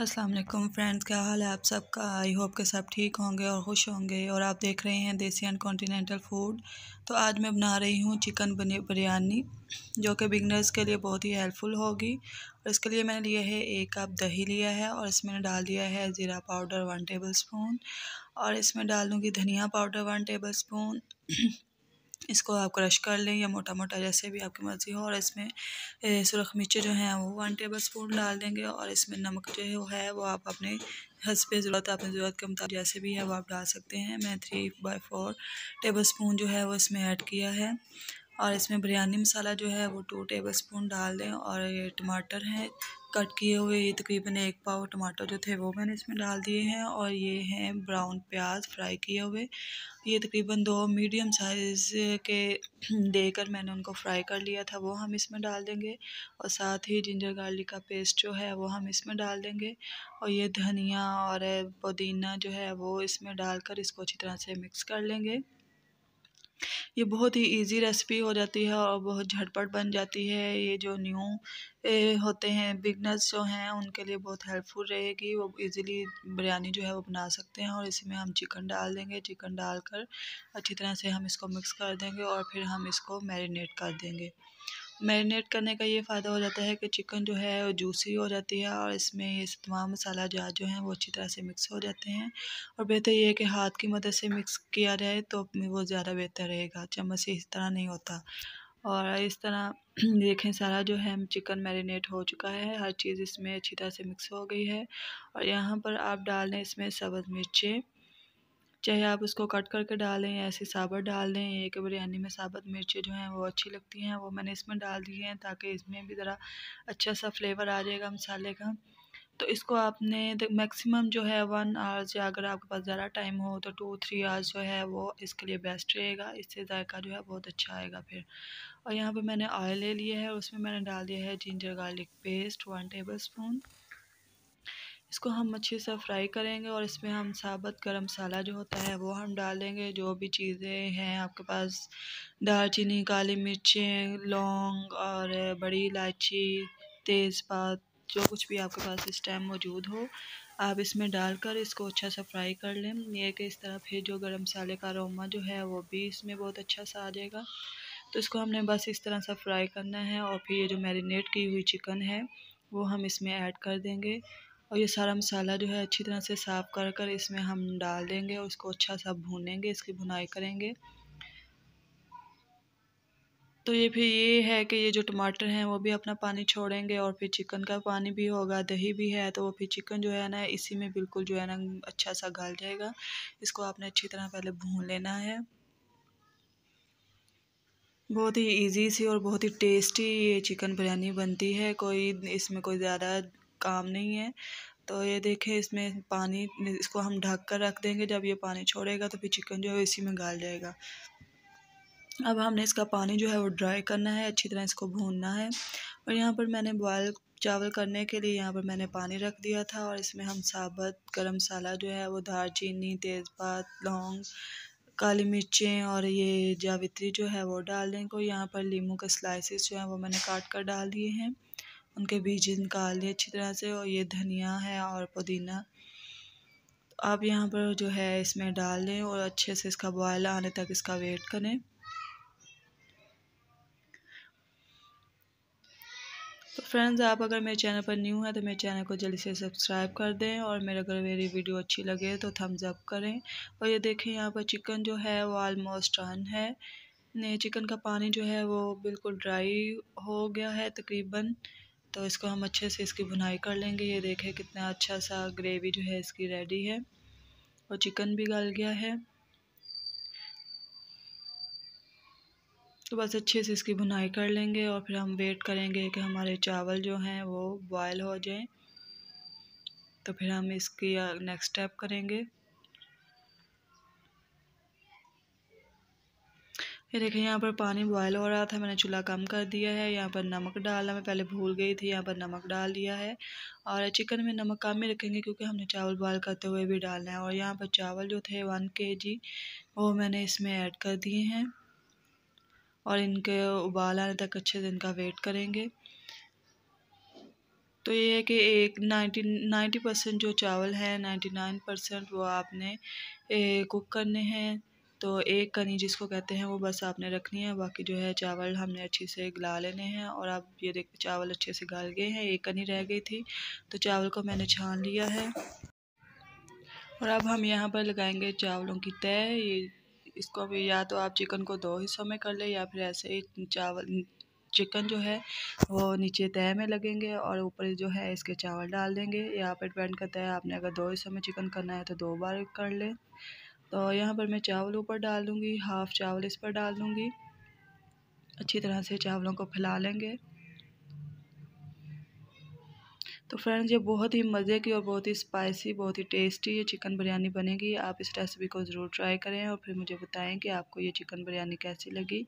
अस्सलाम वालेकुम फ्रेंड्स क्या हाल है आप सबका आई होप के सब ठीक होंगे और खुश होंगे और आप देख रहे हैं देसी एंड कॉन्टीनेंटल फूड तो आज मैं बना रही हूँ चिकन बिरयानी जो कि बिगनर्स के लिए बहुत ही हेल्पफुल होगी और इसके लिए मैंने लिया है एक कप दही लिया है और इसमें डाल दिया है ज़ीरा पाउडर वन टेबल स्पून और इसमें डाल दूँगी धनिया पाउडर वन टेबल स्पून इसको आप क्रश कर लें या मोटा मोटा जैसे भी आपकी मर्ज़ी हो और इसमें सुरख मिर्चे जो हैं वो वन टेबल स्पून डाल देंगे और इसमें नमक जो है वो है वो आप अपने पे ज़रूरत अपनी ज़रूरत के मुताबिक जैसे भी है वो आप डाल सकते हैं मैं three by four tablespoon जो है वो इसमें ऐड किया है और इसमें बिरयानी मसाला जो है वो टू टेबल स्पून डाल दें और ये टमाटर हैं कट किए हुए ये तकरीबन एक पाव टमाटर जो थे वो मैंने इसमें डाल दिए हैं और ये हैं ब्राउन प्याज फ्राई किए हुए ये तकरीबन दो मीडियम साइज़ के देकर मैंने उनको फ्राई कर लिया था वो हम इसमें डाल देंगे और साथ ही जिंजर गार्लिक का पेस्ट जो है वो हम इसमें डाल देंगे और ये धनिया और पुदीना जो है वो इसमें डालकर इसको अच्छी तरह से मिक्स कर लेंगे ये बहुत ही इजी रेसिपी हो जाती है और बहुत झटपट बन जाती है ये जो न्यू होते हैं बिगनर्स जो हैं उनके लिए बहुत हेल्पफुल रहेगी वो इजीली बिरयानी जो है वो बना सकते हैं और इसमें हम चिकन डाल देंगे चिकन डालकर अच्छी तरह से हम इसको मिक्स कर देंगे और फिर हम इसको मैरिनेट कर देंगे मैरिनेट करने का ये फ़ायदा हो जाता है कि चिकन जो है वो जूसी हो जाती है और इसमें ये तमाम मसाला जहाँ जो हैं वो अच्छी तरह से मिक्स हो जाते हैं और बेहतर ये है कि हाथ की मदद से मिक्स किया जाए तो वो ज़्यादा बेहतर रहेगा चम्मच से इस तरह नहीं होता और इस तरह देखें सारा जो है चिकन मैरिनेट हो चुका है हर चीज़ इसमें अच्छी तरह से मिक्स हो गई है और यहाँ पर आप डाल लें इसमें सब्ज़ मिर्चें चाहे आप उसको कट करके डालें या ऐसे साबत डाल दें ये कि बिरयानी में साबत मिर्चें जो हैं वो अच्छी लगती हैं वो मैंने इसमें डाल दिए हैं ताकि इसमें भी ज़रा अच्छा सा फ्लेवर आ जाएगा मसाले का तो इसको आपने मैक्सिमम जो है वन आवर्स या अगर आपके पास ज़्यादा टाइम हो तो टू थ्री आवर्स जो है वो इसके लिए बेस्ट रहेगा इससे जायका जो है बहुत अच्छा आएगा फिर और यहाँ पर मैंने ऑयल ले लिया है उसमें मैंने डाल दिया है ginger garlic paste one tablespoon इसको हम अच्छे से फ्राई करेंगे और इसमें हम साबत गरम मसाला जो होता है वो हम डालेंगे जो भी चीज़ें हैं आपके पास दालचीनी काली मिर्चें लौंग और बड़ी इलायची तेज़पात जो कुछ भी आपके पास इस टाइम मौजूद हो आप इसमें डालकर इसको अच्छा सा फ्राई कर लें यह कि इस तरह फिर जो गरम मसाले का रोमा जो है वो भी इसमें बहुत अच्छा सा आ जाएगा तो इसको हमने बस इस तरह सा फ्राई करना है और फिर ये जो मैरिनेट की हुई चिकन है वो हम इसमें ऐड कर देंगे और ये सारा मसाला जो है अच्छी तरह से साफ़ कर कर इसमें हम डाल देंगे और इसको अच्छा सा भूनेंगे इसकी भुनाई करेंगे तो ये फिर ये है कि ये जो टमाटर हैं वो भी अपना पानी छोड़ेंगे और फिर चिकन का पानी भी होगा दही भी है तो वो फिर चिकन जो है ना इसी में बिल्कुल जो है ना अच्छा सा गल जाएगा इसको आपने अच्छी तरह पहले भून लेना है बहुत ही इजी सी और बहुत ही टेस्टी ये चिकन बिरयानी बनती है कोई इसमें कोई ज़्यादा काम नहीं है तो ये देखें इसमें पानी इसको हम ढक कर रख देंगे जब ये पानी छोड़ेगा तो फिर चिकन जो है इसी में गाल जाएगा अब हमने इसका पानी जो है वो ड्राई करना है अच्छी तरह इसको भूनना है और यहाँ पर मैंने बॉयल चावल करने के लिए यहाँ पर मैंने पानी रख दिया था और इसमें हम साबत गरम मसाला जो है वो चीनी तेज़पात लौंग काली मिर्चें और ये जावित्री जो है वो डाल देंगे यहाँ पर लीमू के स्लाइसेस जो हैं वो मैंने काट कर डाल दिए हैं उनके बीज निकाल लिए अच्छी तरह से और ये धनिया है और पुदीना तो आप यहाँ पर जो है इसमें डाल लें और अच्छे से इसका बॉयल आने तक इसका वेट करें तो फ्रेंड्स आप अगर मेरे चैनल पर न्यू हैं तो मेरे चैनल को जल्दी से सब्सक्राइब कर दें और मेरे अगर मेरी वीडियो अच्छी लगे तो थम्स अप करें और ये देखें यहाँ पर चिकन जो है वो आलमोस्ट डन है चिकन का पानी जो है वो बिल्कुल ड्राई हो गया है तकरीबन तो इसको हम अच्छे से इसकी भुनाई कर लेंगे ये देखें कितना अच्छा सा ग्रेवी जो है इसकी रेडी है और चिकन भी गल गया है तो बस अच्छे से इसकी भुनाई कर लेंगे और फिर हम वेट करेंगे कि हमारे चावल जो हैं वो बॉयल हो जाएं तो फिर हम इसकी नेक्स्ट uh, स्टेप करेंगे ये देखें यहाँ पर पानी बॉयल हो रहा था मैंने चूल्हा कम कर दिया है यहाँ पर नमक डालना मैं पहले भूल गई थी यहाँ पर नमक डाल दिया है और चिकन में नमक कम ही रखेंगे क्योंकि हमने चावल बॉयल करते हुए भी डालना है और यहाँ पर चावल जो थे वन के जी वो मैंने इसमें ऐड कर दिए हैं और इनके उबाल आने तक अच्छे से इनका वेट करेंगे तो ये है कि एक नाइन्टी नाइन्टी परसेंट जो चावल है नाइन्टी नाइन परसेंट वो आपने कुक करने हैं तो एक कनी जिसको कहते हैं वो बस आपने रखनी है बाकी जो है चावल हमने अच्छे से गला लेने हैं और आप ये देख चावल अच्छे से गाल गए हैं एक कनी रह गई थी तो चावल को मैंने छान लिया है और अब हम यहाँ पर लगाएंगे चावलों की तय ये इसको भी या तो आप चिकन को दो हिस्सों में कर ले या फिर ऐसे ही चावल चिकन जो है वो नीचे तय में लगेंगे और ऊपर जो है इसके चावल डाल देंगे यहाँ पर डिपेंड करता है आपने अगर दो हिस्सों में चिकन करना है तो दो बार कर लें तो यहाँ पर मैं चावल ऊपर डाल दूँगी हाफ़ चावल इस पर डाल दूँगी अच्छी तरह से चावलों को फैला लेंगे तो फ्रेंड्स ये बहुत ही मज़े की और बहुत ही स्पाइसी बहुत ही टेस्टी ये चिकन बिरयानी बनेगी आप इस रेसिपी को ज़रूर ट्राई करें और फिर मुझे बताएं कि आपको ये चिकन बिरयानी कैसी लगी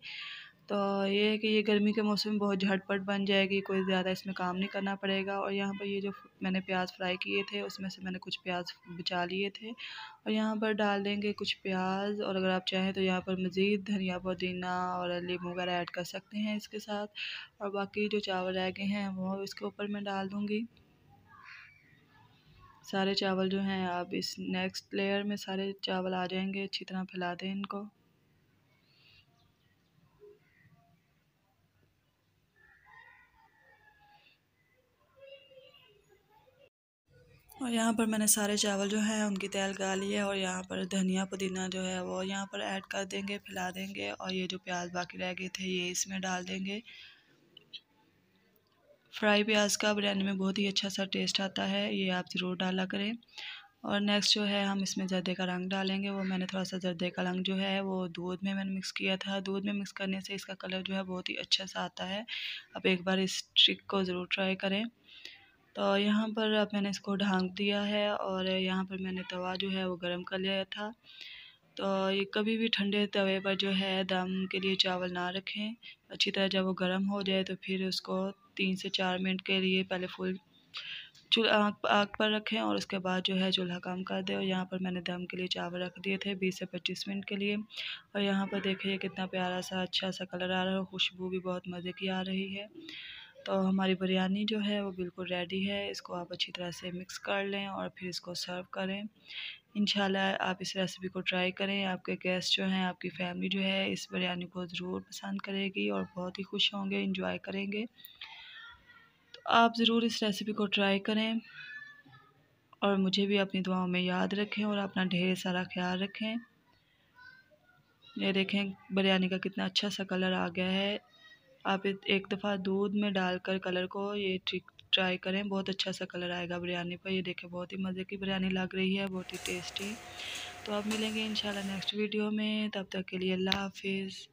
तो ये है कि ये गर्मी के मौसम में बहुत झटपट बन जाएगी कोई ज़्यादा इसमें काम नहीं करना पड़ेगा और यहाँ पर ये जो मैंने प्याज फ्राई किए थे उसमें से मैंने कुछ प्याज बचा लिए थे और यहाँ पर डाल देंगे कुछ प्याज और अगर आप चाहें तो यहाँ पर मज़ीद धनिया पुदीना और लीमू वगैरह ऐड कर सकते हैं इसके साथ और बाकी जो चावल रह गए हैं वो इसके ऊपर मैं डाल दूँगी सारे चावल जो हैं आप इस नेक्स्ट लेयर में सारे चावल आ जाएंगे अच्छी तरह फैला दें इनको और यहाँ पर मैंने सारे चावल जो हैं उनकी तैल गा ली है और यहाँ पर धनिया पुदीना जो है वो यहाँ पर ऐड कर देंगे फैला देंगे और ये जो प्याज बाकी रह गए थे ये इसमें डाल देंगे फ्राई प्याज का बिरयानी में बहुत ही अच्छा सा टेस्ट आता है ये आप ज़रूर डाला करें और नेक्स्ट जो है हम इसमें जर्दे का रंग डालेंगे वो मैंने थोड़ा सा जर्दे का रंग जो है वो दूध में मैंने मिक्स किया था दूध में मिक्स करने से इसका कलर जो है बहुत ही अच्छा सा आता है आप एक बार इस ट्रिक को ज़रूर ट्राई करें तो यहाँ पर अब मैंने इसको ढाँक दिया है और यहाँ पर मैंने तवा जो है वो गर्म कर लिया था तो ये कभी भी ठंडे तवे पर जो है दम के लिए चावल ना रखें अच्छी तरह जब वो गर्म हो जाए तो फिर उसको तीन से चार मिनट के लिए पहले फुल चूल्हा आग आग पर रखें और उसके बाद जो है चूल्हा काम कर दें और यहाँ पर मैंने दम के लिए चावल रख दिए थे 20 से 25 मिनट के लिए और यहाँ पर देखिए कितना प्यारा सा अच्छा सा कलर आ रहा है खुशबू भी बहुत मज़े की आ रही है तो हमारी बिरयानी जो है वो बिल्कुल रेडी है इसको आप अच्छी तरह से मिक्स कर लें और फिर इसको सर्व करें इन आप इस रेसिपी को ट्राई करें आपके गेस्ट जो हैं आपकी फैमिली जो है इस बिरयानी को ज़रूर पसंद करेगी और बहुत ही खुश होंगे इंजॉय करेंगे तो आप ज़रूर इस रेसिपी को ट्राई करें और मुझे भी अपनी दुआओं में याद रखें और अपना ढेर सारा ख्याल रखें ये देखें बिरयानी का कितना अच्छा सा कलर आ गया है आप एक दफ़ा दूध में डालकर कलर को ये ट्रिक ट्राई करें बहुत अच्छा सा कलर आएगा बिरयानी पर ये देखें बहुत ही मज़े की बिरयानी लग रही है बहुत ही टेस्टी तो आप मिलेंगे इंशाल्लाह नेक्स्ट वीडियो में तब तक के लिए अल्लाह हाफिज़